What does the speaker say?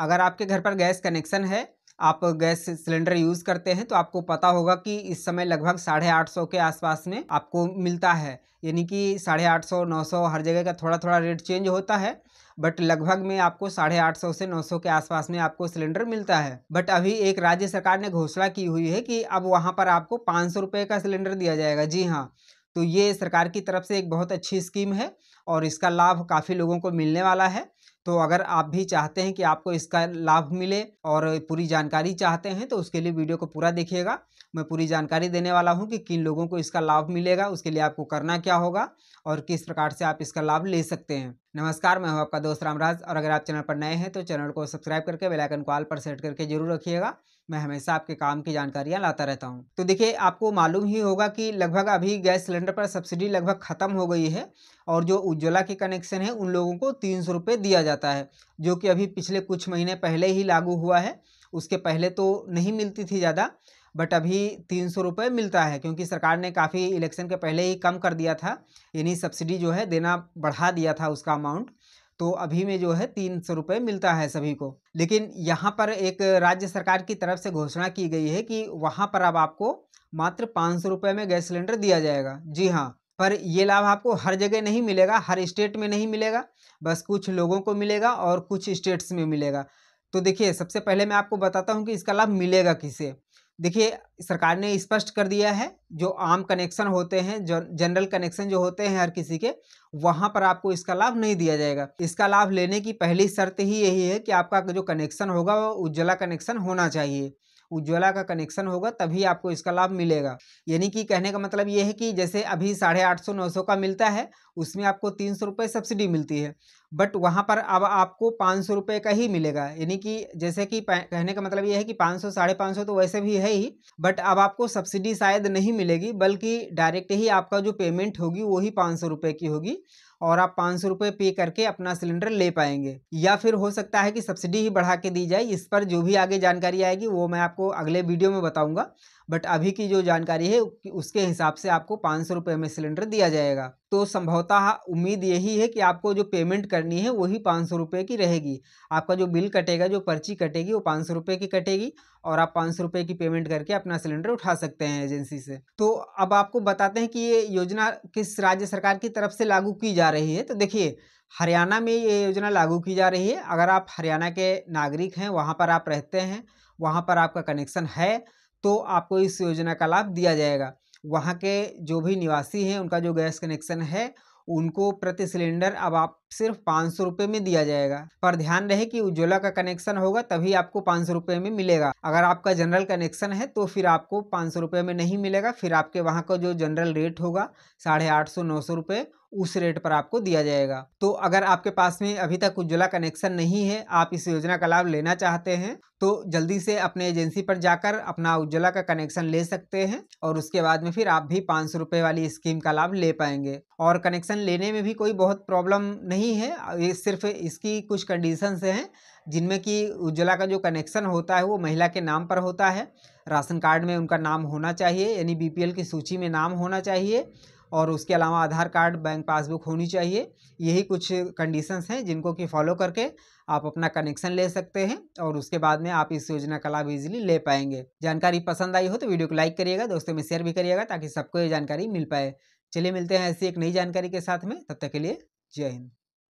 अगर आपके घर पर गैस कनेक्शन है आप गैस सिलेंडर यूज़ करते हैं तो आपको पता होगा कि इस समय लगभग साढ़े आठ सौ के आसपास में आपको मिलता है यानी कि साढ़े आठ सौ नौ सौ हर जगह का थोड़ा थोड़ा रेट चेंज होता है बट लगभग में आपको साढ़े आठ सौ से नौ सौ के आसपास में आपको सिलेंडर मिलता है बट अभी एक राज्य सरकार ने घोषणा की हुई है कि अब वहाँ पर आपको पाँच सौ रुपये का सिलेंडर दिया जाएगा जी हाँ तो ये सरकार की तरफ से एक बहुत अच्छी स्कीम है और इसका लाभ काफ़ी लोगों को मिलने वाला है तो अगर आप भी चाहते हैं कि आपको इसका लाभ मिले और पूरी जानकारी चाहते हैं तो उसके लिए वीडियो को पूरा देखिएगा मैं पूरी जानकारी देने वाला हूं कि किन लोगों को इसका लाभ मिलेगा उसके लिए आपको करना क्या होगा और किस प्रकार से आप इसका लाभ ले सकते हैं नमस्कार मैं हूं आपका दोस्त रामराज और अगर आप चैनल पर नए हैं तो चैनल को सब्सक्राइब करके बेल आइकन को ऑल पर सेट करके जरूर रखिएगा मैं हमेशा आपके काम की जानकारियां लाता रहता हूं तो देखिए आपको मालूम ही होगा कि लगभग अभी गैस सिलेंडर पर सब्सिडी लगभग ख़त्म हो गई है और जो उज्ज्वला के कनेक्शन है उन लोगों को तीन सौ दिया जाता है जो कि अभी पिछले कुछ महीने पहले ही लागू हुआ है उसके पहले तो नहीं मिलती थी ज़्यादा बट अभी तीन सौ रुपये मिलता है क्योंकि सरकार ने काफ़ी इलेक्शन के पहले ही कम कर दिया था यानी सब्सिडी जो है देना बढ़ा दिया था उसका अमाउंट तो अभी में जो है तीन सौ रुपये मिलता है सभी को लेकिन यहाँ पर एक राज्य सरकार की तरफ से घोषणा की गई है कि वहाँ पर अब आपको मात्र पाँच सौ रुपये में गैस सिलेंडर दिया जाएगा जी हाँ पर ये लाभ आपको हर जगह नहीं मिलेगा हर स्टेट में नहीं मिलेगा बस कुछ लोगों को मिलेगा और कुछ स्टेट्स में मिलेगा तो देखिए सबसे पहले मैं आपको बताता हूँ कि इसका लाभ मिलेगा किसे देखिए सरकार ने स्पष्ट कर दिया है जो आम कनेक्शन होते हैं जो जनरल कनेक्शन जो होते हैं हर किसी के वहाँ पर आपको इसका लाभ नहीं दिया जाएगा इसका लाभ लेने की पहली शर्त ही यही है कि आपका जो कनेक्शन होगा वो उज्ज्वला कनेक्शन होना चाहिए उज्ज्वला का कनेक्शन होगा तभी आपको इसका लाभ मिलेगा यानी कि कहने का मतलब ये है कि जैसे अभी साढ़े आठ सौ नौ सौ का मिलता है उसमें आपको तीन सौ रुपये सब्सिडी मिलती है बट वहाँ पर अब आपको पाँच सौ रुपये का ही मिलेगा यानी कि जैसे कि कहने का मतलब ये है कि पाँच सौ साढ़े पाँच सौ तो वैसे भी है ही बट अब आपको सब्सिडी शायद नहीं मिलेगी बल्कि डायरेक्ट ही आपका जो पेमेंट होगी वो ही पाँच सौ रुपये की होगी और आप पाँच सौ रुपये पे करके अपना सिलेंडर ले पाएंगे या फिर हो सकता है कि सब्सिडी ही बढ़ा के दी जाए इस पर जो भी आगे जानकारी आएगी वो मैं आपको अगले वीडियो में बताऊँगा बट अभी की जो जानकारी है उसके हिसाब से आपको पाँच सौ रुपये में सिलेंडर दिया जाएगा तो संभवतः उम्मीद यही है कि आपको जो पेमेंट करनी है वही पाँच सौ रुपये की रहेगी आपका जो बिल कटेगा जो पर्ची कटेगी वो पाँच सौ रुपये की कटेगी और आप पाँच सौ रुपये की पेमेंट करके अपना सिलेंडर उठा सकते हैं एजेंसी से तो अब आपको बताते हैं कि ये योजना किस राज्य सरकार की तरफ से लागू की जा रही है तो देखिए हरियाणा में ये योजना लागू की जा रही है अगर आप हरियाणा के नागरिक हैं वहाँ पर आप रहते हैं वहाँ पर आपका कनेक्शन है तो आपको इस योजना का लाभ दिया जाएगा वहाँ के जो भी निवासी हैं उनका जो गैस कनेक्शन है उनको प्रति सिलेंडर अब आप सिर्फ पाँच सौ रुपये में दिया जाएगा पर ध्यान रहे कि उज्ज्वला का कनेक्शन होगा तभी आपको पाँच सौ रुपये में मिलेगा अगर आपका जनरल कनेक्शन है तो फिर आपको पाँच सौ रुपये में नहीं मिलेगा फिर आपके वहाँ का जो जनरल रेट होगा साढ़े आठ सौ नौ सौ रुपये उस रेट पर आपको दिया जाएगा तो अगर आपके पास में अभी तक उज्ज्वला कनेक्शन नहीं है आप इस योजना का लाभ लेना चाहते हैं तो जल्दी से अपने एजेंसी पर जाकर अपना उज्ज्वला का कनेक्शन ले सकते हैं और उसके बाद में फिर आप भी पाँच सौ रुपये वाली स्कीम का लाभ ले पाएंगे और कनेक्शन लेने में भी कोई बहुत प्रॉब्लम नहीं है ये सिर्फ इसकी कुछ कंडीशंस हैं जिनमें कि उज्ज्वला का जो कनेक्शन होता है वो महिला के नाम पर होता है राशन कार्ड में उनका नाम होना चाहिए यानी बी की सूची में नाम होना चाहिए और उसके अलावा आधार कार्ड बैंक पासबुक होनी चाहिए यही कुछ कंडीशंस हैं जिनको कि फॉलो करके आप अपना कनेक्शन ले सकते हैं और उसके बाद में आप इस योजना का लाभ इजीली ले पाएंगे जानकारी पसंद आई हो तो वीडियो को लाइक करिएगा दोस्तों में शेयर भी करिएगा ताकि सबको ये जानकारी मिल पाए चलिए मिलते हैं ऐसी एक नई जानकारी के साथ में तब तक के लिए जय हिंद